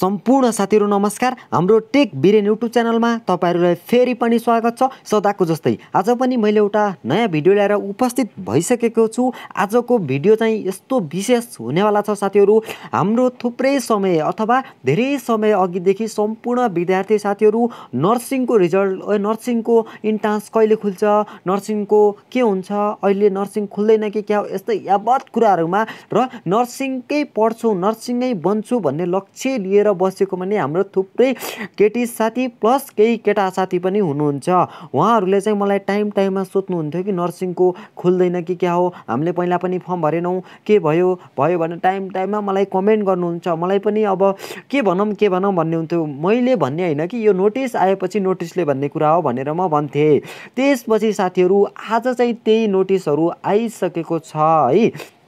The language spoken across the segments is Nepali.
सम्पूर्ण साथीहरू नमस्कार हाम्रो टेक बिरेन युट्युब च्यानलमा तपाईँहरूलाई फेरि पनि स्वागत छ सदाको जस्तै आज पनि मैले एउटा नयाँ भिडियो ल्याएर उपस्थित भइसकेको छु आजको भिडियो चाहिँ यस्तो विशेष हुनेवाला छ साथीहरू हाम्रो थुप्रै समय अथवा धेरै समय अघिदेखि सम्पूर्ण विद्यार्थी साथीहरू नर्सिङको रिजल्ट नर्सिङको इन्ट्रान्स कहिले खुल्छ नर्सिङको के हुन्छ अहिले नर्सिङ खुल्दैन कि क्या यस्तै यावत कुराहरूमा र नर्सिङकै पढ्छु नर्सिङै बन्छु भन्ने लक्ष्य लिएर लिएर बसेको भने हाम्रो थुप्रै केटी साथी प्लस केही केटा साथी पनि हुनुहुन्छ उहाँहरूले चाहिँ मलाई टाइम टाइममा सोध्नुहुन्थ्यो कि नर्सिङको खुल्दैन कि क्या हो हामीले पहिला पनि फर्म भरेनौँ के भयो भयो भने टाइम टाइममा मलाई कमेन्ट गर्नुहुन्छ मलाई पनि अब के भनौँ के भनौँ भन्ने हुन्थ्यो मैले भन्ने होइन कि यो नोटिस आएपछि नोटिसले भन्ने कुरा हो भनेर म भन्थेँ त्यसपछि साथीहरू आज चाहिँ त्यही नोटिसहरू आइसकेको छ है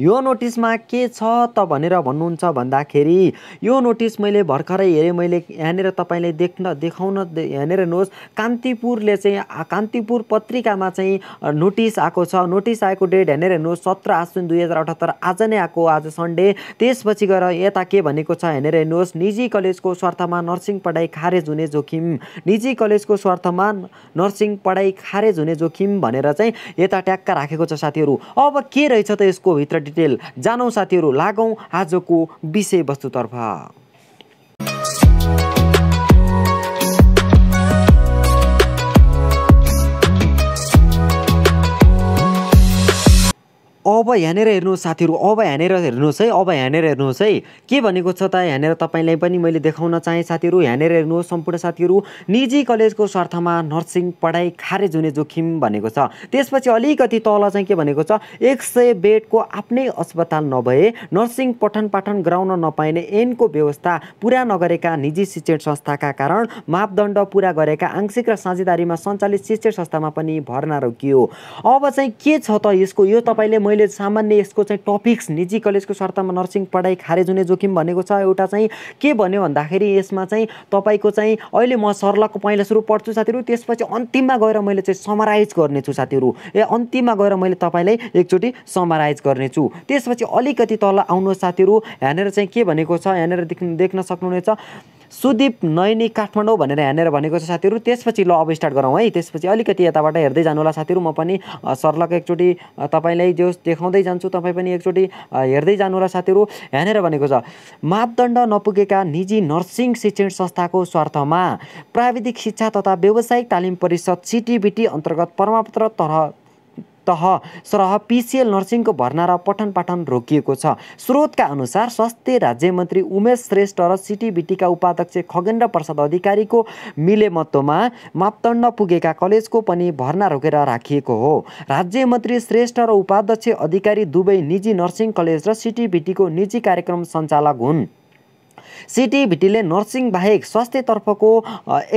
यो नोटिसमा के छ त भनेर भन्नुहुन्छ भन्दाखेरि यो नोटिस मैले भर्खरै हेरेँ मैले यहाँनिर तपाईँले देख्न देखाउन यहाँनिर हेर्नुहोस् कान्तिपुरले चाहिँ कान्तिपुर पत्रिकामा चाहिँ नोटिस आएको छ नोटिस आएको डेट यहाँनिर हेर्नुहोस् सत्र आश्विन दुई हजार अठहत्तर आज नै आएको आज सन्डे त्यसपछि गएर यता के भनेको छ यहाँनिर हेर्नुहोस् निजी कलेजको स्वार्थमा नर्सिङ पढाइ खारेज हुने जोखिम निजी कलेजको स्वार्थमा नर्सिङ पढाइ खारेज हुने जोखिम भनेर चाहिँ यता ट्याक्क राखेको छ साथीहरू अब के रहेछ त यसको भित्र डिटेल जानौँ साथीहरू लागौँ आजको विषयवस्तुतर्फ अब यहाँनिर हेर्नुहोस् साथीहरू अब यहाँनिर हेर्नुहोस् है अब यहाँनिर हेर्नुहोस् है के भनेको छ त यहाँनिर तपाईँलाई पनि मैले देखाउन चाहेँ साथीहरू यहाँनिर हेर्नुहोस् सम्पूर्ण साथीहरू निजी कलेजको स्वार्थमा नर्सिङ पढाइ खारेज हुने जोखिम भनेको छ त्यसपछि अलिकति तल चाहिँ के भनेको छ एक सय बेडको आफ्नै अस्पताल नभए नर्सिङ पठन पाठन गराउन नपाइने एनको व्यवस्था पुरा नगरेका निजी शिक्षण संस्थाका कारण मापदण्ड पुरा गरेका आंशिक र साझेदारीमा सञ्चालित शिक्षण संस्थामा पनि भर्ना रोकियो अब चाहिँ के छ त यसको यो तपाईँले मैले सामान्य यसको चाहिँ टपिक्स निजी कलेजको शर्तमा नर्सिङ पढाइ खारेज हुने जोखिम भनेको छ एउटा चाहिँ के भन्यो भन्दाखेरि यसमा चाहिँ तपाईँको चाहिँ अहिले म सर्लकको पहिला सुरु पढ्छु साथीहरू त्यसपछि अन्तिममा गएर मैले चाहिँ समराइज गर्नेछु साथीहरू ए अन्तिममा गएर मैले तपाईँलाई एकचोटि समराइज गर्नेछु त्यसपछि अलिकति तल आउनुहोस् साथीहरू यहाँनिर चाहिँ के भनेको छ यहाँनिर देख्न देख्न सक्नुहुनेछ सुदीप नयनी काठमाडौँ भनेर हेर्नेर भनेको छ साथीहरू त्यसपछि ल अब स्टार्ट गरौँ है त्यसपछि अलिकति यताबाट हेर्दै जानु होला साथीहरू म पनि सर्लक एकचोटि तपाईँलाई जो देखाउँदै जान्छु तपाईँ पनि एकचोटि हेर्दै जानु होला साथीहरू हेर्नेर भनेको छ मापदण्ड नपुगेका निजी नर्सिङ शिक्षण संस्थाको स्वार्थमा प्राविधिक शिक्षा तथा व्यावसायिक तालिम परिषद सिटिबिटी अन्तर्गत प्रमाणपत्र तह तह सरह पिसिएल नर्सिङको भर्ना र पठन पाठन रोकिएको छ स्रोतका अनुसार स्वास्थ्य राज्य मन्त्री उमेश श्रेष्ठ र सिटिबिटीका उपाध्यक्ष खगेन्द्र प्रसाद अधिकारीको मिलेमत्वमा मापदण्ड पुगेका कलेजको पनि भर्ना रोकेर राखिएको हो राज्य मन्त्री श्रेष्ठ र उपाध्यक्ष अधिकारी दुवै निजी नर्सिङ कलेज र सिटिबिटीको निजी कार्यक्रम सञ्चालक हुन् सिटिभिटीले नर्सिङ बाहेक स्वास्थ्यतर्फको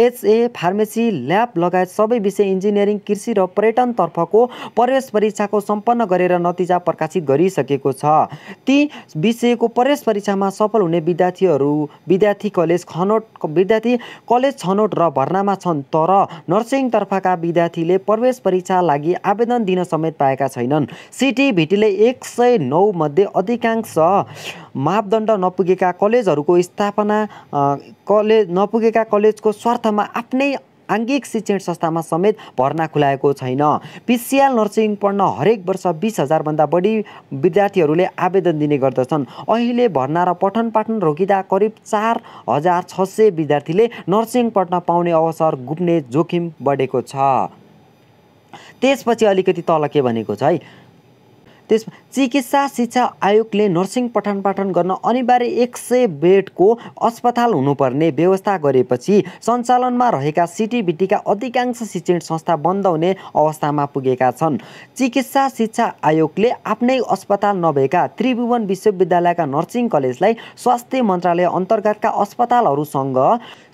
एचए फार्मेसी ल्याब लगायत सबै विषय इन्जिनियरिङ कृषि र पर्यटनतर्फको प्रवेश परीक्षाको सम्पन्न गरेर नतिजा प्रकाशित गरिसकेको छ ती विषयको प्रवेश परीक्षामा सफल हुने विद्यार्थीहरू विद्यार्थी कलेज छनौट विद्यार्थी कलेज छनौट र भर्नामा छन् तर नर्सिङतर्फका विद्यार्थीले प्रवेश परीक्षा लागि आवेदन दिन समेत पाएका छैनन् सिटिभिटीले एक सय नौमध्ये अधिकांश मापदण्ड नपुगेका कलेजहरूको स्थापना कलेज नपुगेका कलेजको स्वार्थमा आफ्नै आङ्गिक शिक्षण संस्थामा समेत भर्ना खुलाएको छैन पिसिएल नर्सिङ पढ्न हरेक वर्ष बिस हजारभन्दा बढी विद्यार्थीहरूले आवेदन दिने गर्दछन् अहिले भर्ना र पठन पाठन रोकिँदा करिब चार हजार छ सय विद्यार्थीले नर्सिङ पढ्न पाउने अवसर गुप्ने जोखिम बढेको छ त्यसपछि अलिकति तल के भनेको छ है त्यस चिकित्सा शिक्षा आयोगले नर्सिङ पठन पाठन गर्न अनिवार्य एक सय बेडको अस्पताल हुनुपर्ने व्यवस्था गरेपछि सञ्चालनमा रहेका सिटिबिटीका अधिकांश शिक्षण संस्था बन्द हुने अवस्थामा पुगेका छन् चिकित्सा शिक्षा आयोगले आफ्नै अस्पताल नभएका त्रिभुवन विश्वविद्यालयका नर्सिङ कलेजलाई स्वास्थ्य मन्त्रालय अन्तर्गतका अस्पतालहरूसँग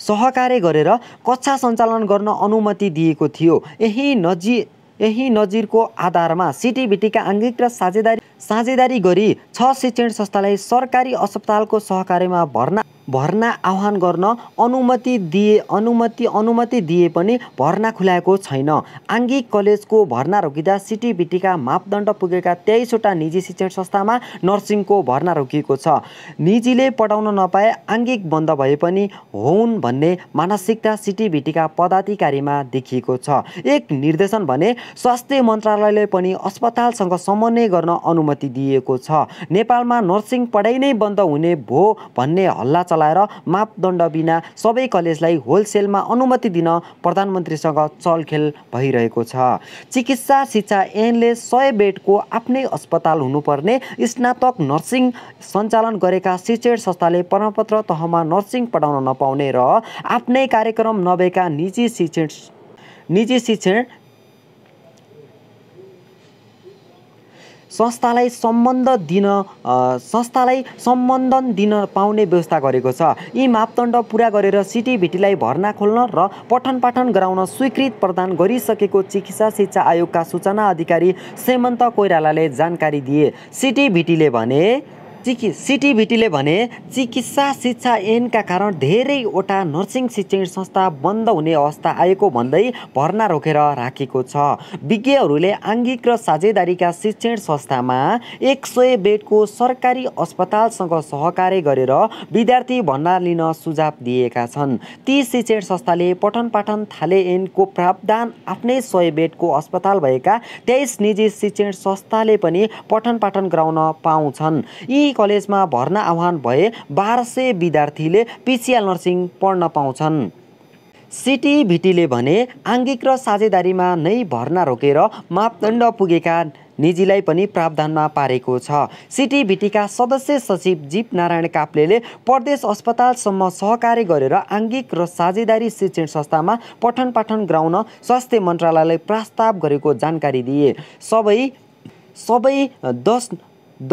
सहकार्य गरेर कक्षा सञ्चालन गर्न अनुमति दिएको थियो यही नजिक यही नजिरको आधारमा सिटिभिटीका आङ्गिक र साझेदारी साझेदारी गरी छ शिक्षण संस्थालाई सरकारी अस्पतालको सहकारीमा भर्ना भर्ना आह्वान गर्न अनुमति दिए अनुमति अनुमति दिए पनि भर्ना खुलाएको छैन आङ्गिक कलेजको भर्ना रोकिँदा सिटिबिटीका मापदण्ड पुगेका तेइसवटा निजी शिक्षण संस्थामा नर्सिङको भर्ना रोकिएको छ निजीले पढाउन नपाए आङ्गिक बन्द भए पनि होन् भन्ने मानसिकता सिटिबिटीका पदाधिकारीमा देखिएको छ एक निर्देशन भने स्वास्थ्य मन्त्रालयले पनि अस्पतालसँग समन्वय गर्न अनुमति दिएको छ नेपालमा नर्सिङ पढाइ नै बन्द हुने भो भन्ने हल्ला चलाएर मापदण्ड बिना सबै कलेजलाई होलसेलमा अनुमति दिन प्रधानमन्त्रीसँग चलखेल भइरहेको छ चिकित्सा शिक्षा एनले सय बेडको आफ्नै अस्पताल हुनुपर्ने स्नातक नर्सिङ सञ्चालन गरेका शिक्षण संस्थाले प्रमाणपत्र तहमा नर्सिङ पढाउन नपाउने र आफ्नै कार्यक्रम नभएका निजी शिक्षण निजी शिक्षण संस्थालाई सम्बन्ध दिन संस्थालाई सम्बन्धन दिन पाउने व्यवस्था गरेको छ यी मापदण्ड पुरा गरेर सिटिभिटीलाई भर्ना खोल्न र पठन पाठन गराउन स्वीकृत प्रदान गरिसकेको चिकित्सा शिक्षा आयोगका सूचना अधिकारी सेमन्त कोइरालाले जानकारी दिए सिटिभिटीले भने चिकि सिटिभिटीले भने चिकित्सा शिक्षा ऐनका कारण धेरैवटा नर्सिङ शिक्षण संस्था बन्द हुने अवस्था आएको भन्दै भर्ना रोकेर राखेको छ विज्ञहरूले आङ्गिक र साझेदारीका शिक्षण संस्थामा एक सय बेडको सरकारी अस्पतालसँग सहकार्य गरेर विद्यार्थी भर्ना लिन सुझाव दिएका छन् ती शिक्षण संस्थाले पठन पाठन थाले ऐनको प्रावधान आफ्नै सय बेडको अस्पताल भएका तेइस निजी शिक्षण संस्थाले पनि पठन पाठन गराउन पाउँछन् यी कलेजमा भर्ना आह्वान भए बाह्र सय विद्यार्थीले पिसिएल नर्सिङ पढ्न पाउँछन् सिटी भिटीले भने आङ्गिक र साझेदारीमा नै भर्ना रोकेर मापदण्ड पुगेका निजीलाई पनि प्रावधानमा पारेको छ सिटी भिटीका सदस्य सचिव जीप नारायण काप्ले प्रदेश अस्पतालसम्म सहकार्य गरेर आङ्गिक र साझेदारी शिक्षण संस्थामा पठन पाठन गराउन स्वास्थ्य मन्त्रालयलाई प्रस्ताव गरेको जानकारी दिए सबै सबै दस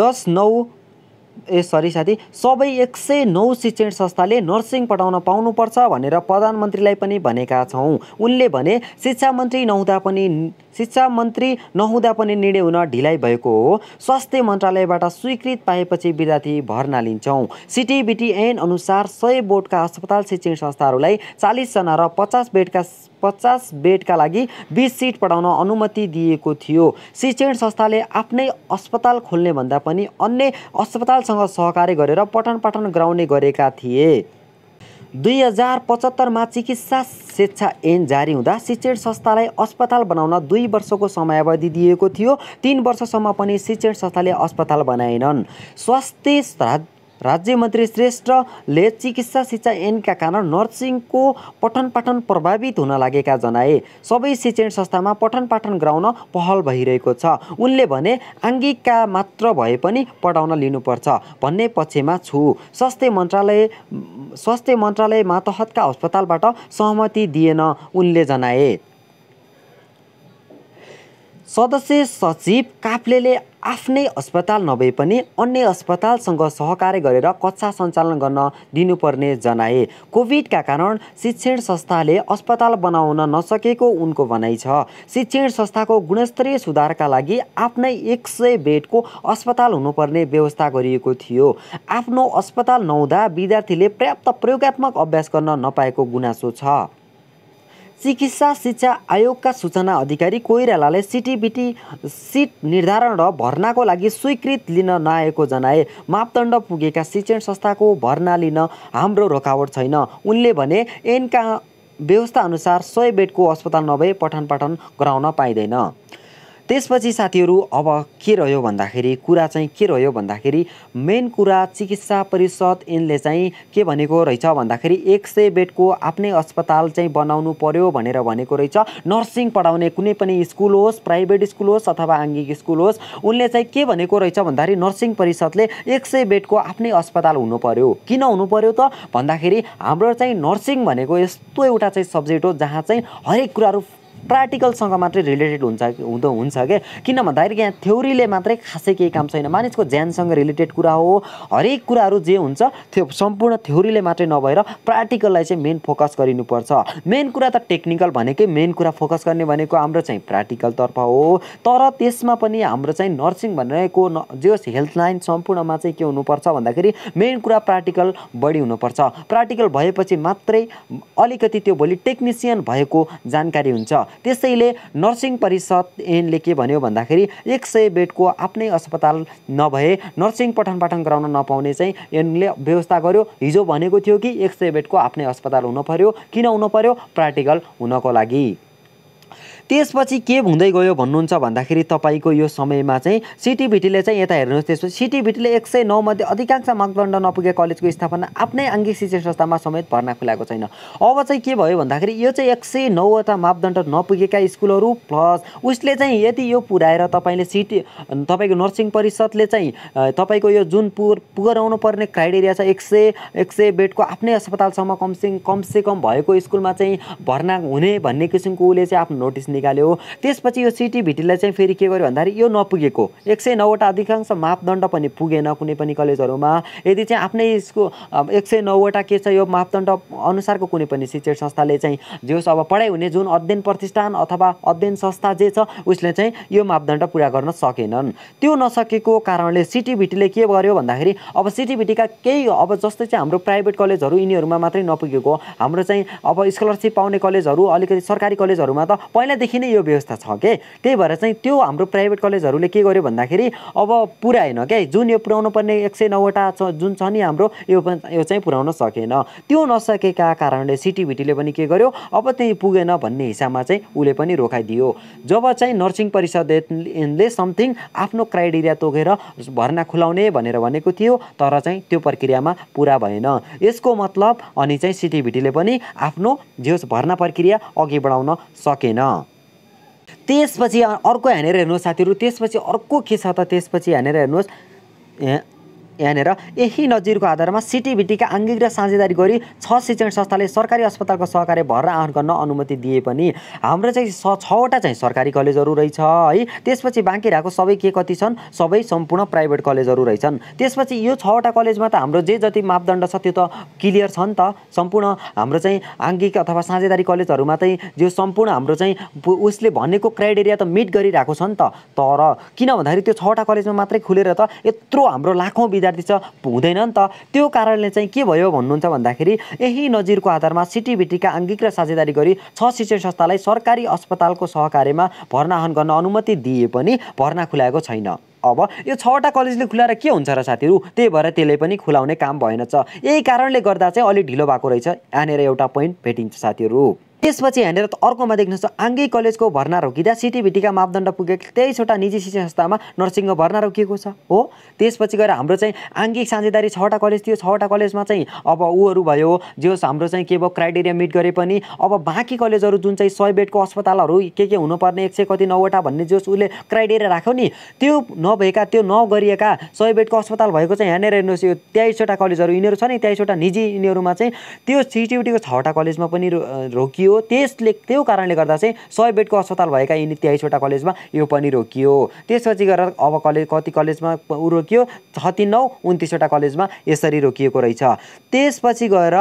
दस नौ ए सरी साथी सबै एक सय नौ शिक्षण संस्थाले नर्सिङ पढाउन पाउनुपर्छ भनेर प्रधानमन्त्रीलाई पनि भनेका छौँ उनले भने शिक्षा मन्त्री नहुँदा पनि शिक्षा मन्त्री नहुँदा पनि निर्णय हुन ढिलाइ भएको हो स्वास्थ्य मन्त्रालयबाट स्वीकृत पाएपछि विद्यार्थी भर्ना लिन्छौँ सिटिबिटी अनुसार सय बोर्डका अस्पताल शिक्षण संस्थाहरूलाई चालिसजना र पचास बेडका पचास बेडका लागि बिस सिट पढाउन अनुमति दिएको थियो शिक्षण संस्थाले आफ्नै अस्पताल खोल्ने भन्दा पनि अन्य अस्पतालसँग सहकार्य गरेर पठन पाठन गराउने गरेका थिए दुई हजार पचहत्तरमा चिकित्सा शिक्षा ऐन जारी हुँदा शिक्षण संस्थालाई अस्पताल बनाउन दुई वर्षको समयावधि दिएको थियो तिन वर्षसम्म पनि शिक्षण संस्थाले अस्पताल बनाएनन् स्वास्थ्य राज्य मन्त्री श्रेष्ठले चिकित्सा शिक्षा ऐनका कारण नर्सिङको पठन पाठन प्रभावित हुन लागेका जनाए सबै शिक्षण संस्थामा पठन पाठन गराउन पहल भइरहेको छ उनले भने आङ्गिकका मात्र भए पनि पढाउन लिनुपर्छ भन्ने पक्षमा छु स्वास्थ्य मन्त्रालय स्वास्थ्य मन्त्रालय मातहतका अस्पतालबाट सहमति दिएन उनले जनाए सदस्य सचिव काफ्ले आफ्नै अस्पताल नभए पनि अन्य अस्पतालसँग सहकार्य गरेर कक्षा सञ्चालन गर्न दिनुपर्ने जनाए कोभिडका कारण शिक्षण संस्थाले अस्पताल बनाउन नसकेको उनको भनाइ छ शिक्षण संस्थाको गुणस्तरीय सुधारका लागि आफ्नै एक सय बेडको अस्पताल हुनुपर्ने व्यवस्था गरिएको थियो आफ्नो अस्पताल नहुँदा विद्यार्थीले पर्याप्त प्रयोगत्मक अभ्यास गर्न नपाएको गुनासो छ चिकित्सा शिक्षा आयोगका सूचना अधिकारी कोइरालाले सिटिबिटी सिट निर्धारण र भर्नाको लागि स्वीकृत लिन नआएको जनाए मापदण्ड पुगेका शिक्षण संस्थाको भर्ना लिन हाम्रो रोकावट छैन उनले भने एनका व्यवस्थाअनुसार सय बेडको अस्पताल नभए पठन पाठन गराउन पाइँदैन त्यसपछि साथीहरू अब के रह्यो भन्दाखेरि कुरा चाहिँ के रह्यो भन्दाखेरि मेन कुरा चिकित्सा परिषद यिनले चाहिँ के भनेको रहेछ भन्दाखेरि एक सय बेडको आफ्नै अस्पताल चाहिँ बनाउनु पर्यो भनेर भनेको रहेछ नर्सिङ पढाउने कुनै पनि स्कुल होस् प्राइभेट स्कुल होस् अथवा आङ्गिक स्कुल होस् उनले चाहिँ के भनेको रहेछ भन्दाखेरि नर्सिङ परिषदले एक सय बेडको आफ्नै अस्पताल हुनु पर्यो किन हुनु पर्यो त भन्दाखेरि हाम्रो चाहिँ नर्सिङ भनेको यस्तो एउटा चाहिँ सब्जेक्ट हो जहाँ चाहिँ हरेक कुराहरू प्र्याक्टिकलसँग मात्रै रिलेटेड हुन्छ हुँदो हुन्छ क्या किन भन्दाखेरि यहाँ थ्योरीले मात्रै खासै केही काम छैन मानिसको ज्यानसँग रिलेटेड कुरा हो हरेक कुराहरू जे हुन्छ त्यो सम्पूर्ण थ्योरीले मात्रै नभएर प्र्याक्टिकललाई चाहिँ मेन फोकस गरिनुपर्छ मेन कुरा त टेक्निकल भनेकै मेन कुरा फोकस गर्ने भनेको हाम्रो चाहिँ प्र्याक्टिकलतर्फ हो तर त्यसमा पनि हाम्रो चाहिँ नर्सिङ भनेको न जोस् हेल्थ लाइन सम्पूर्णमा चाहिँ के हुनुपर्छ भन्दाखेरि मेन कुरा प्र्याक्टिकल बढी हुनुपर्छ प्र्याक्टिकल भएपछि मात्रै अलिकति त्यो भोलि टेक्निसियन भएको जानकारी हुन्छ त्यसैले नर्सिङ परिषद एनले के भन्यो भन्दाखेरि एक सय बेडको आफ्नै अस्पताल नभए नर्सिङ पठन पाठन गराउन नपाउने चाहिँ एनले व्यवस्था गर्यो हिजो भनेको थियो कि एक सय बेडको आफ्नै अस्पताल हुनु पऱ्यो किन हुनु पऱ्यो प्र्याक्टिकल हुनको लागि त्यसपछि के हुँदै गयो भन्नुहुन्छ भन्दाखेरि तपाईँको यो समयमा चाहिँ सिटिभिटीले चाहिँ यता हेर्नुहोस् त्यसपछि सिटिभिटीले एक सय नौमध्ये अधिकांश मापदण्ड नपुगे कलेजको स्थापना आफ्नै आङ्गिक शिक्षण संस्थामा समेत भर्ना खुलाएको छैन अब चाहिँ के भयो भन्दाखेरि यो चाहिँ एक सय नौवटा मापदण्ड नपुगेका स्कुलहरू प्लस उसले चाहिँ यदि यो पुऱ्याएर तपाईँले सिटी तपाईँको नर्सिङ परिषदले चाहिँ तपाईँको यो जुन पुर पुगराउनु पर्ने क्राइटेरिया छ एक सय एक सय बेडको आफ्नै अस्पतालसम्म कमसे कमसे कम भएको स्कुलमा चाहिँ भर्ना हुने भन्ने किसिमको उसले चाहिँ आफ्नो नोटिस निकाल्यो त्यसपछि यो सिटी भिटीलाई चाहिँ फेरि के गर्यो भन्दाखेरि यो नपुगेको एक सय नौवटा अधिकांश मापदण्ड पनि पुगेन कुनै पनि कलेजहरूमा यदि चाहिँ आफ्नै यसको एक सय नौवटा के छ यो मापदण्ड अनुसारको कुनै पनि शिक्षण संस्थाले चाहिँ होस् अब पढाइ हुने जुन अध्ययन प्रतिष्ठान अथवा अध्ययन संस्था जे छ उसले चाहिँ यो मापदण्ड पुरा गर्न सकेनन् त्यो नसकेको कारणले सिटिभिटीले के गर्यो भन्दाखेरि अब सिटिभिटीका केही अब जस्तै चाहिँ हाम्रो प्राइभेट कलेजहरू यिनीहरूमा मात्रै नपुगेको हाम्रो चाहिँ अब स्कलरसिप पाउने कलेजहरू अलिकति सरकारी कलेजहरूमा त पहिलादेखि पहिल्यैदेखि नै यो व्यवस्था छ के त्यही भएर चाहिँ त्यो हाम्रो प्राइभेट कलेजहरूले के गर्यो भन्दाखेरि अब पुऱ्याएन क्या जुन यो पुऱ्याउनु पर्ने एक सय नौवटा छ जुन छ नि हाम्रो यो यो चाहिँ पुऱ्याउन सकेन त्यो नसकेका कारणले सिटिभिटीले पनि के गर्यो अब त्यहीँ पुगेन भन्ने हिसाबमा चाहिँ उसले पनि रोकाइदियो जब चाहिँ नर्सिङ परिषदले समथिङ आफ्नो क्राइटेरिया तोकेर भर्ना खुलाउने भनेर भनेको थियो तर चाहिँ त्यो प्रक्रियामा पुरा भएन यसको मतलब अनि चाहिँ सिटिभिटीले पनि आफ्नो जे भर्ना प्रक्रिया अघि बढाउन सकेन त्यसपछि अर्को हानेर हेर्नुहोस् साथीहरू त्यसपछि अर्को के छ त त्यसपछि हानेर हेर्नुहोस् यहाँनिर यही नजिरको आधारमा सिटिभिटीका आङ्गिक र साझेदारी गरी छ शिक्षण संस्थाले सरकारी अस्पतालको सहकारी भर आह्वान गर्न अनुमति दिए पनि हाम्रो चाहिँ छवटा चाहिँ सरकारी कलेजहरू रहेछ है त्यसपछि बाँकी रहेको सबै के कति छन् सबै सम्पूर्ण प्राइभेट कलेजहरू रहेछन् त्यसपछि यो छवटा कलेजमा त हाम्रो जे जति मापदण्ड छ त्यो त क्लियर छ नि त सम्पूर्ण हाम्रो चाहिँ आङ्गिक अथवा साझेदारी कलेजहरूमा चाहिँ जो सम्पूर्ण हाम्रो चाहिँ उसले भनेको क्राइटेरिया त मिट गरिरहेको छ नि त तर किन भन्दाखेरि त्यो छवटा कलेजमा मात्रै खुलेर त यत्रो हाम्रो लाखौँ विद्यार्थी विद्यार्थी छ हुँदैन नि त त्यो कारणले चाहिँ के भयो भन्नुहुन्छ भन्दाखेरि यही नजिरको आधारमा सिटिभिटीका आङ्गिक र साझेदारी गरी छ शिक्षण संस्थालाई सरकारी अस्पतालको सहकार्यमा भर्नाहन गर्न अनुमति दिए पनि भर्ना खुलाएको छैन अब यो छवटा कलेजले खुलाएर के हुन्छ र साथीहरू त्यही भएर त्यसले पनि खुलाउने काम भएन छ यही कारणले गर्दा चाहिँ अलिक ढिलो भएको रहेछ यहाँनिर एउटा पोइन्ट भेटिन्छ साथीहरू त्यसपछि यहाँनिर अर्कोमा देख्नुहोस् आङ्गी कलेजको भर्ना रोकिँदा सिटिभिटीका मापदण्ड पुगेको तेइसवटा निजी शिक्षण संस्थामा नर्सिङको भर्ना रोकिएको छ हो त्यसपछि गएर हाम्रो चाहिँ आङ्गिक साझेदारी छवटा कलेज थियो छवटा कलेजमा चाहिँ अब ऊहरू भयो जो हाम्रो चाहिँ के भयो क्राइटेरिया मिट गरे पनि अब बाँकी कलेजहरू जुन चाहिँ सय बेडको अस्पतालहरू के के हुनुपर्ने एक सय कति नौवटा भन्ने जो उसले क्राइटेरिया राख्यो नि त्यो नभएका त्यो नगरिएका सय बेडको अस्पताल भएको चाहिँ यहाँनिर हेर्नुहोस् यो तेइसवटा कलेजहरू यिनीहरू छ नि तेइसवटा निजी यिनीहरूमा चाहिँ त्यो सिटिभिटीको छवटा कलेजमा पनि रोकियो थियो त्यसले त्यो कारणले गर्दा चाहिँ सय बेडको अस्पताल भएका यिनी तेइसवटा कलेजमा यो पनि रोकियो त्यसपछि गएर अब कलेज कति कलेजमा रोकियो छत्ती नौ उन्तिसवटा कलेजमा यसरी रोकिएको रहेछ त्यसपछि गएर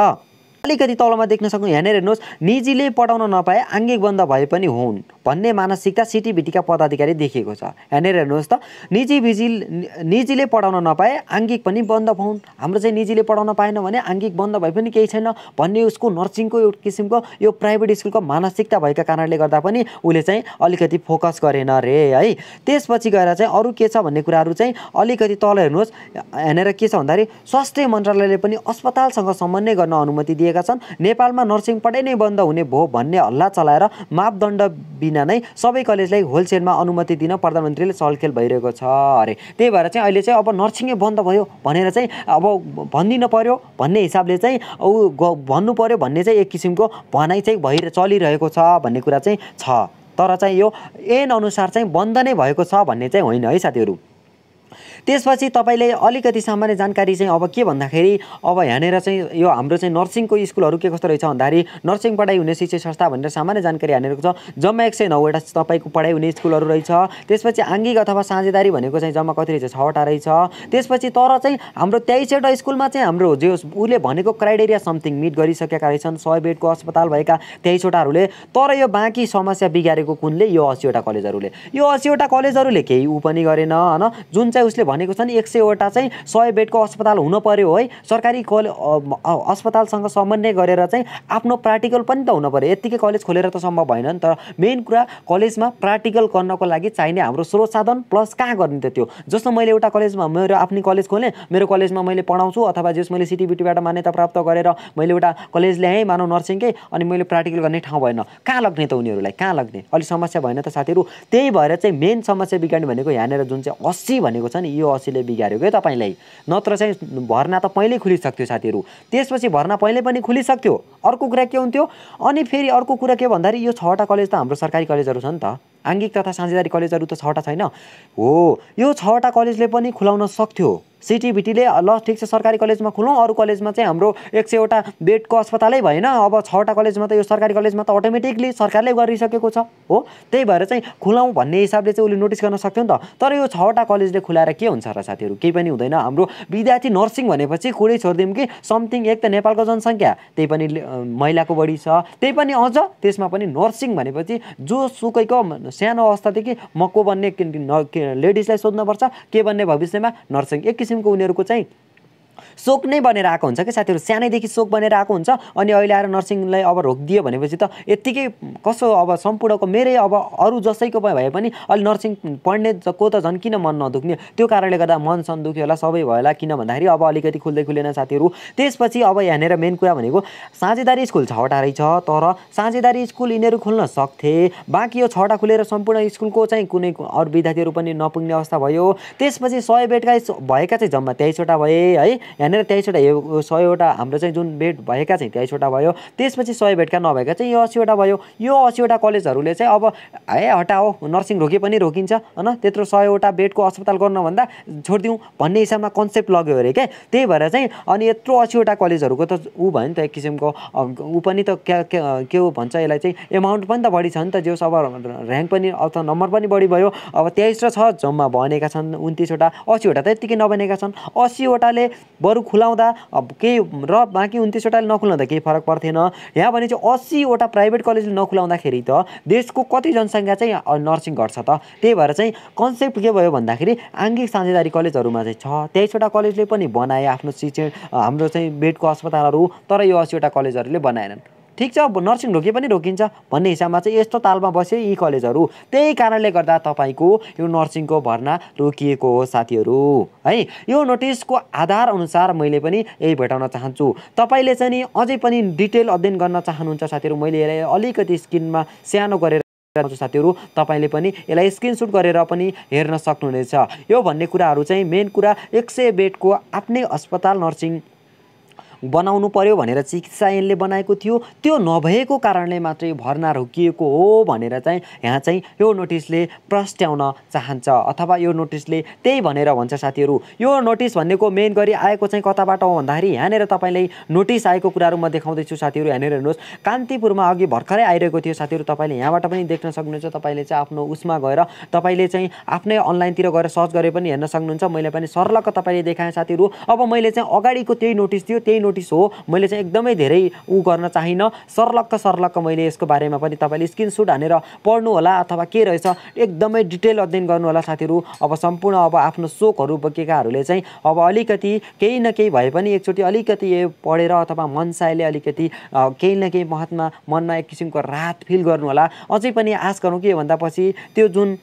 अलिकति तलमा देख्न सक्नु यहाँनिर हेर्नुहोस् निजीले पठाउन नपाए आङ्गिक बन्द भए पनि हुन् भन्ने मानसिकता सिटिभिटीका पदाधिकारी देखिएको छ यहाँनिर हेर्नुहोस् त निजी बिजी निजीले पढाउन नपाए आङ्गिक पनि बन्द हुन् हाम्रो चाहिँ निजीले पढाउन पाएन भने आङ्गिक बन्द भए पनि केही छैन भन्ने उसको नर्सिङको एउटा किसिमको यो प्राइभेट स्कुलको मानसिकता भएका कारणले गर्दा पनि उसले चाहिँ अलिकति फोकस गरेन रे है त्यसपछि गएर चाहिँ अरू के छ भन्ने कुराहरू चाहिँ अलिकति तल हेर्नुहोस् यहाँनिर के छ भन्दाखेरि स्वास्थ्य मन्त्रालयले पनि अस्पतालसँग समन्वय गर्न अनुमति दिए दिएका छन् नेपालमा नर्सिङ पढाइ नै बन्द हुने भयो भन्ने हल्ला चलाएर मापदण्ड बिना नै सबै कलेजलाई होलसेलमा अनुमति दिन प्रधानमन्त्रीले छलखेल भइरहेको छ अरे त्यही भएर चाहिँ अहिले चाहिँ अब नर्सिङै बन्द भयो भनेर चाहिँ अब भनिदिनु पऱ्यो भन्ने हिसाबले चाहिँ ऊ भन्नु पऱ्यो भन्ने चाहिँ एक किसिमको भनाइ चाहिँ भइ चलिरहेको छ भन्ने कुरा चाहिँ छ तर चाहिँ यो एनअनुसार अनुसार चाहिँ बन्द नै भएको छ भन्ने चाहिँ होइन है साथीहरू त्यसपछि तपाईँले अलिकति सामान्य जानकारी चाहिँ अब के भन्दाखेरि अब यहाँनिर चाहिँ यो हाम्रो चाहिँ नर्सिङको स्कुलहरू के कस्तो रहेछ भन्दाखेरि नर्सिङ पढाइ हुने शिक्षा संस्था भनेर सामान्य जानकारी हानेर छ जम्मा एक सय नौवटा तपाईँको पढाइ हुने स्कुलहरू रहेछ त्यसपछि आङ्गिक अथवा साझेदारी भनेको चाहिँ जम्मा कति रहेछ छवटा रहेछ त्यसपछि तर चाहिँ हाम्रो तेइसवटा स्कुलमा चाहिँ हाम्रो जे उसले भनेको क्राइटेरिया समथिङ मिट गरिसकेका रहेछन् सय बेडको अस्पताल भएका तेइसवटाहरूले तर यो बाँकी समस्या बिगारेको कुनले यो असीवटा कलेजहरूले यो असीवटा कलेजहरूले केही ऊ पनि गरेन होइन जुन चाहिँ उसले भनेको छ नि एक सयवटा चाहिँ सय बेडको अस्पताल हुन पऱ्यो है सरकारी कलेज अस्पतालसँग समन्वय गरेर चाहिँ आफ्नो प्राक्टिकल पनि त हुन पऱ्यो यत्तिकै कलेज खोलेर त सम्भव भएन नि तर मेन कुरा कलेजमा प्राक्टिकल गर्नको लागि चाहिने हाम्रो स्रोत साधन प्लस कहाँ गर्ने त त्यो जस्तो मैले एउटा कलेजमा मेरो आफ्नै कलेज खोलेँ मेरो कलेजमा मैले पढाउँछु अथवा जस मैले सिटिबिटीबाट मान्यता प्राप्त गरेर मैले एउटा कलेज ल्याएँ मानव नर्सिङकै अनि मैले प्राक्टिकल गर्ने ठाउँ भएन कहाँ लग्ने त उनीहरूलाई कहाँ लाग्ने अलिक समस्या भएन त साथीहरू त्यही भएर चाहिँ मेन समस्या बिगार्ने भनेको यहाँनिर जुन चाहिँ अस्सी भनेको छ नि यो असीले बिगाऱ्यो क्या तपाईँलाई नत्र चाहिँ भर्ना त पहिल्यै खुलिसक्थ्यो साथीहरू त्यसपछि भर्ना पहिल्यै पनि खुलिसक्थ्यो अर्को कुरा के हुन्थ्यो अनि फेरि अर्को कुरा के भन्दाखेरि यो छवटा कलेज त हाम्रो सरकारी कलेजहरू छ नि त आङ्गिक तथा साझेदारी कलेजहरू त छवटा छैन हो यो छवटा कलेजले पनि खुलाउन सक्थ्यो सिटिभिटीले ल ठिक छ सरकारी कलेजमा खुलौँ अरू कलेजमा चाहिँ हाम्रो एक सयवटा बेडको अस्पतालै भएन अब छवटा कलेजमा त यो सरकारी कलेजमा त अटोमेटिकली सरकारले गरिसकेको छ हो त्यही भएर चाहिँ खुलाउँ भन्ने हिसाबले चाहिँ उसले नोटिस गर्न सक्थ्यो नि त तर यो छवटा कलेजले खुलाएर के हुन्छ र साथीहरू केही पनि हुँदैन हाम्रो विद्यार्थी नर्सिङ भनेपछि कुरै छोडिदिउँ कि समथिङ एक त नेपालको जनसङ्ख्या त्यही पनि महिलाको बढी छ त्यही पनि अझ त्यसमा पनि नर्सिङ भनेपछि जो सुकैको सानो अवस्थादेखि मको बन्ने लेडिजलाई सोध्नुपर्छ के बन्ने भविष्यमा नर्सिङ एक किसिमको उनीहरूको चाहिँ सोक नै बनेर आएको हुन्छ कि साथीहरू सानैदेखि सोक बनेर आएको हुन्छ अनि अहिले आएर नर्सिङलाई अब रोकिदियो भनेपछि त यत्तिकै कसो अब सम्पूर्णको मेरै अब अरू जसैको भए पनि अहिले नर्सिङ पढ्ने को त झन् किन मन नदुख्ने त्यो कारणले गर्दा मन सन दुख्यो होला सबै भयो होला किन भन्दाखेरि अब अलिकति खुल्दै खुलेन साथीहरू त्यसपछि अब यहाँनिर मेन कुरा भनेको साझेदारी स्कुल छवटा रहेछ तर साझेदारी स्कुल यिनीहरू खुल्न सक्थे बाँकी यो छवटा खुलेर सम्पूर्ण स्कुलको चाहिँ कुनै अरू विद्यार्थीहरू पनि नपुग्ने अवस्था भयो त्यसपछि सय बेडका भएका चाहिँ जम्मा तेइसवटा भए है यहाँनिर तेइसवटा यो सयवटा हाम्रो चाहिँ जुन बेड भएका चाहिँ तेइसवटा भयो त्यसपछि सय बेडका नभएका चाहिँ यो असीवटा भयो यो असीवटा कलेजहरूले चाहिँ अब है हटाओ नर्सिङ रोके पनि रोकिन्छ होइन त्यत्रो सयवटा बेडको अस्पताल गर्नभन्दा छोडिदिउँ भन्ने हिसाबमा कन्सेप्ट लग्यो अरे क्या त्यही भएर चाहिँ अनि यत्रो असीवटा कलेजहरूको त ऊ भयो नि त एक किसिमको ऊ पनि त क्या के भन्छ यसलाई चाहिँ एमाउन्ट पनि त बढी छ नि त जो अब ऱ्याङ्क पनि अथवा नम्बर पनि बढी भयो अब तेइस र छ जम्मा भनेका छन् उन्तिसवटा असीवटा त यत्तिकै नबनेका छन् असीवटाले बरु खुलाउँदा केही र बाँकी उन्तिसवटाले नखुलाउँदा केही फरक पर्थेन यहाँ भने चाहिँ अस्सीवटा प्राइभेट कलेजले नखुलाउँदाखेरि त देशको कति जनसङ्ख्या चाहिँ नर्सिङ घट्छ त त्यही भएर चाहिँ कन्सेप्ट के भयो भन्दाखेरि आङ्गिक साझेदारी कलेजहरूमा चाहिँ छ तेइसवटा कलेजले पनि बनाए आफ्नो शिक्षण हाम्रो चाहिँ बेडको अस्पतालहरू तर यो अस्सीवटा कलेजहरूले बनाएनन् ठिक छ नर्सिङ ढोके पनि रोकिन्छ भन्ने हिसाबमा चाहिँ यस्तो तालमा बस्यो यी कलेजहरू त्यही कारणले गर्दा तपाईँको यो नर्सिङको भर्ना रोकिएको हो साथीहरू है यो नोटिसको आधार अनुसार मैले पनि यही भेटाउन चाहन्छु तपाईँले चाहिँ नि अझै पनि डिटेल अध्ययन गर्न चाहनुहुन्छ साथीहरू मैले यसलाई अलिकति स्किनमा सानो गरेर साथीहरू तपाईँले पनि यसलाई स्क्रिनसुट गरेर पनि हेर्न सक्नुहुनेछ यो भन्ने कुराहरू चाहिँ मेन कुरा एक सय बेडको आफ्नै अस्पताल नर्सिङ बनाउनु पर्यो भनेर चिकित्सा बनाएको थियो त्यो नभएको कारणले मात्रै भर्ना रोकिएको हो भनेर चाहिँ यहाँ चाहिँ यो नोटिसले प्रस्ट्याउन चाहन्छ अथवा यो नोटिसले त्यही भनेर भन्छ साथीहरू यो नोटिस भन्नेको मेन गरी आएको चाहिँ कताबाट हो भन्दाखेरि यहाँनिर तपाईँले नोटिस आएको कुराहरू म देखाउँदैछु साथीहरू यहाँनिर हेर्नुहोस् कान्तिपुरमा अघि भर्खरै आइरहेको थियो साथीहरू तपाईँले यहाँबाट पनि देख्न सक्नुहुन्छ तपाईँले चाहिँ आफ्नो उसमा गएर तपाईँले चाहिँ आफ्नै अनलाइनतिर गएर सर्च गरे पनि हेर्न सक्नुहुन्छ मैले पनि सरलक तपाईँले देखाएँ साथीहरू अब मैले चाहिँ अगाडिको त्यही नोटिस थियो त्यही नोटिस हो मैले चाहिँ एकदमै धेरै ऊ गर्न चाहिनँ सर्लक्क सर्लक्क मैले यसको बारेमा पनि तपाईँले स्क्रिनसुट हानेर पढ्नु होला अथवा के रहेछ एकदमै डिटेल अध्ययन गर्नु होला साथीहरू अब सम्पूर्ण अब आफ्नो सोखहरू बोकेकाहरूले चाहिँ अब अलिकति केही न केही भए पनि एकचोटि अलिकति पढेर अथवा मनसायले अलिकति केही न केही महत्त्वमा मनमा एक किसिमको राहत फिल गर्नु होला अझै पनि आश गरौँ के भन्दा पछि त्यो जुन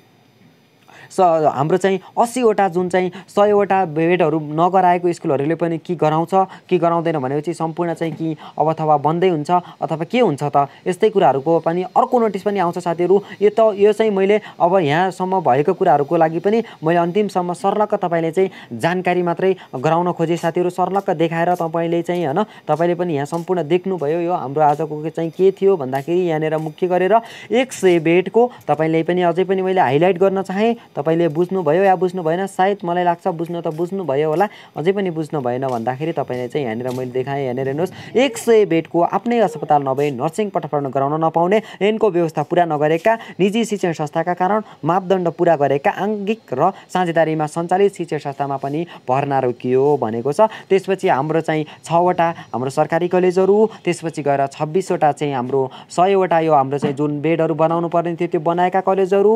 स हाम्रो चाहिँ असीवटा जुन चाहिँ सयवटा बेडहरू नगराएको स्कुलहरूले पनि के गराउँछ के गराउँदैन भनेपछि सम्पूर्ण चाहिँ कि अब अथवा बन्दै हुन्छ अथवा के हुन्छ त यस्तै कुराहरूको पनि अर्को नोटिस पनि आउँछ साथीहरू यो त यो चाहिँ मैले अब यहाँसम्म भएको कुराहरूको लागि पनि मैले अन्तिमसम्म सर्लक्क तपाईँले चाहिँ जानकारी मात्रै गराउन खोजेँ साथीहरू सर्लक्क देखाएर तपाईँले चाहिँ होइन तपाईँले पनि यहाँ सम्पूर्ण देख्नुभयो यो हाम्रो आजको चाहिँ के थियो भन्दाखेरि यहाँनिर मुख्य गरेर एक सय बेडको तपाईँले पनि अझै पनि मैले हाइलाइट गर्न चाहेँ तपाईँले बुझ्नुभयो या बुझ्नु भएन सायद मलाई लाग्छ बुझ्नु त बुझ्नुभयो होला अझै पनि बुझ्नु भएन भन्दाखेरि तपाईँले चाहिँ यहाँनिर मैले देखाएँ यहाँनिर हेर्नुहोस् एक सय बेडको आफ्नै अस्पताल नभई नर्सिङ पठपठन गराउन नपाउने ऐनको व्यवस्था पुरा नगरेका निजी शिक्षण संस्थाका कारण मापदण्ड पुरा गरेका आङ्गिक र साझेदारीमा सञ्चालित शिक्षण संस्थामा पनि भर्ना रोकियो भनेको छ त्यसपछि हाम्रो चाहिँ छवटा हाम्रो सरकारी कलेजहरू त्यसपछि गएर छब्बिसवटा चाहिँ हाम्रो सयवटा यो हाम्रो चाहिँ जुन बेडहरू बनाउनु पर्ने थियो त्यो बनाएका कलेजहरू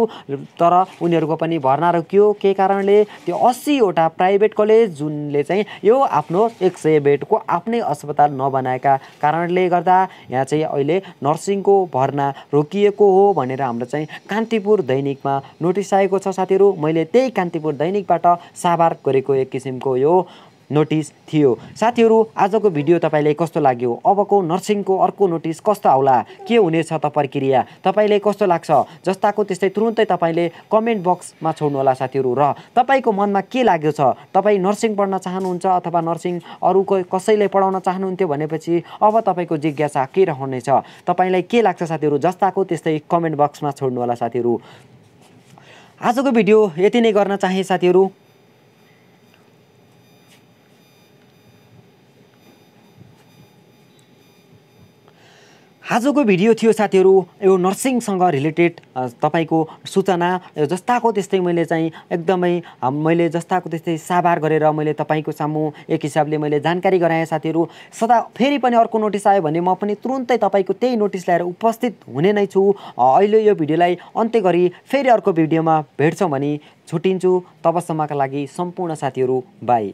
तर उनीहरूको पनि अनि भर्ना रोकियो के कारणले त्यो अस्सीवटा प्राइभेट कलेज जुनले चाहिँ यो आफ्नो एक सय बेडको आफ्नै अस्पताल नबनाएका कारणले गर्दा यहाँ चाहिँ अहिले नर्सिङको भर्ना रोकिएको हो भनेर हाम्रो चाहिँ कान्तिपुर दैनिकमा नोटिस आएको छ साथीहरू मैले त्यही कान्तिपुर दैनिकबाट साभार गरेको एक किसिमको यो नोटिस थियो साथीहरू आजको भिडियो तपाईँलाई कस्तो लाग्यो अबको नर्सिङको अर्को नोटिस कस्तो आउला के हुनेछ त प्रक्रिया तपाईँलाई कस्तो लाग्छ जस्ताको त्यस्तै तुरुन्तै तपाईँले कमेन्ट बक्समा छोड्नुहोला साथीहरू र तपाईँको मनमा के लाग्यो छ तपाईँ नर्सिङ पढ्न चाहनुहुन्छ अथवा नर्सिङ अरू कसैले पढाउन चाहनुहुन्थ्यो भनेपछि अब तपाईँको जिज्ञासा के रहनेछ तपाईँलाई के लाग्छ साथीहरू जस्ताको त्यस्तै कमेन्ट बक्समा छोड्नुहोला साथीहरू आजको भिडियो यति नै गर्न चाहे साथीहरू आजको भिडियो थियो साथीहरू यो नर्सिङसँग रिलेटेड तपाईँको सूचना जस्ताको त्यस्तै मैले चाहिँ एकदमै मैले जस्ताको त्यस्तै साभार गरेर मैले तपाईँको सामु एक हिसाबले मैले जानकारी गराएँ साथीहरू सदा फेरि पनि अर्को नोटिस आयो भने म पनि तुरुन्तै तपाईँको त्यही नोटिस ल्याएर उपस्थित हुने नै छु अहिले यो भिडियोलाई अन्त्य गरी फेरि अर्को भिडियोमा भेट्छौँ भने छुट्टिन्छु तबसम्मका लागि सम्पूर्ण साथीहरू बाई